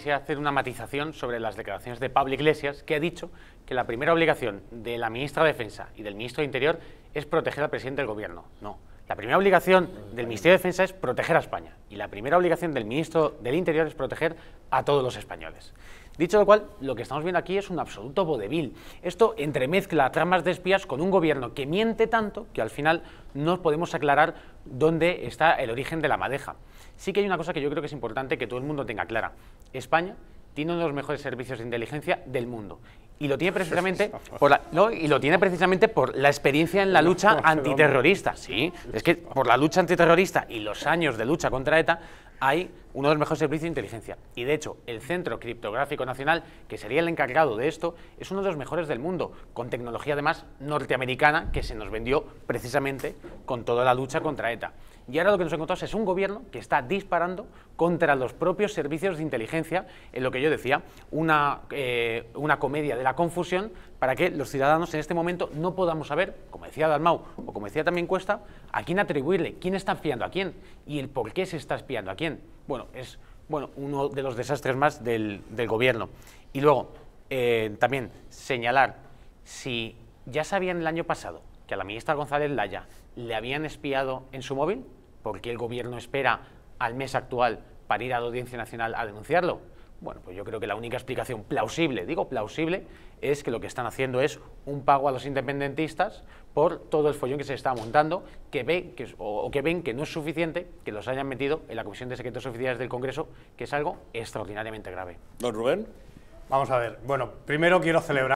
quisiera hacer una matización sobre las declaraciones de Pablo Iglesias, que ha dicho que la primera obligación de la ministra de Defensa y del ministro de Interior es proteger al presidente del Gobierno. No. La primera obligación del Ministerio de Defensa es proteger a España y la primera obligación del ministro del Interior es proteger a todos los españoles. Dicho lo cual, lo que estamos viendo aquí es un absoluto vodevil. Esto entremezcla tramas de espías con un gobierno que miente tanto que al final no podemos aclarar dónde está el origen de la madeja. Sí que hay una cosa que yo creo que es importante que todo el mundo tenga clara. España tiene uno de los mejores servicios de inteligencia del mundo. Y lo tiene precisamente por la, y lo tiene precisamente por la experiencia en la lucha antiterrorista. Sí, es que por la lucha antiterrorista y los años de lucha contra ETA hay uno de los mejores servicios de inteligencia. Y de hecho, el Centro Criptográfico Nacional, que sería el encargado de esto, es uno de los mejores del mundo, con tecnología además norteamericana que se nos vendió precisamente con toda la lucha contra ETA. Y ahora lo que nos encontramos es un gobierno que está disparando contra los propios servicios de inteligencia, en lo que yo decía, una, eh, comedia de la confusión para que los ciudadanos en este momento no podamos saber, como decía Dalmau o como decía también Cuesta, a quién atribuirle, quién está espiando a quién y el por qué se está espiando a quién. Bueno, es bueno, uno de los desastres más del, gobierno. Y luego, eh, también señalar, si ya sabían el año pasado que a la ministra González Laya le habían espiado en su móvil, porque el gobierno espera al mes actual para ir a la Audiencia Nacional a denunciarlo? Bueno, pues yo creo que la única explicación plausible, digo plausible, es que lo que están haciendo es un pago a los independentistas por todo el follón que se está montando, que ven que, que ven que no es suficiente que los hayan metido en la Comisión de Secretos Oficiales del Congreso, que es algo extraordinariamente grave. Don Rubén. Vamos a ver. Bueno, primero quiero celebrar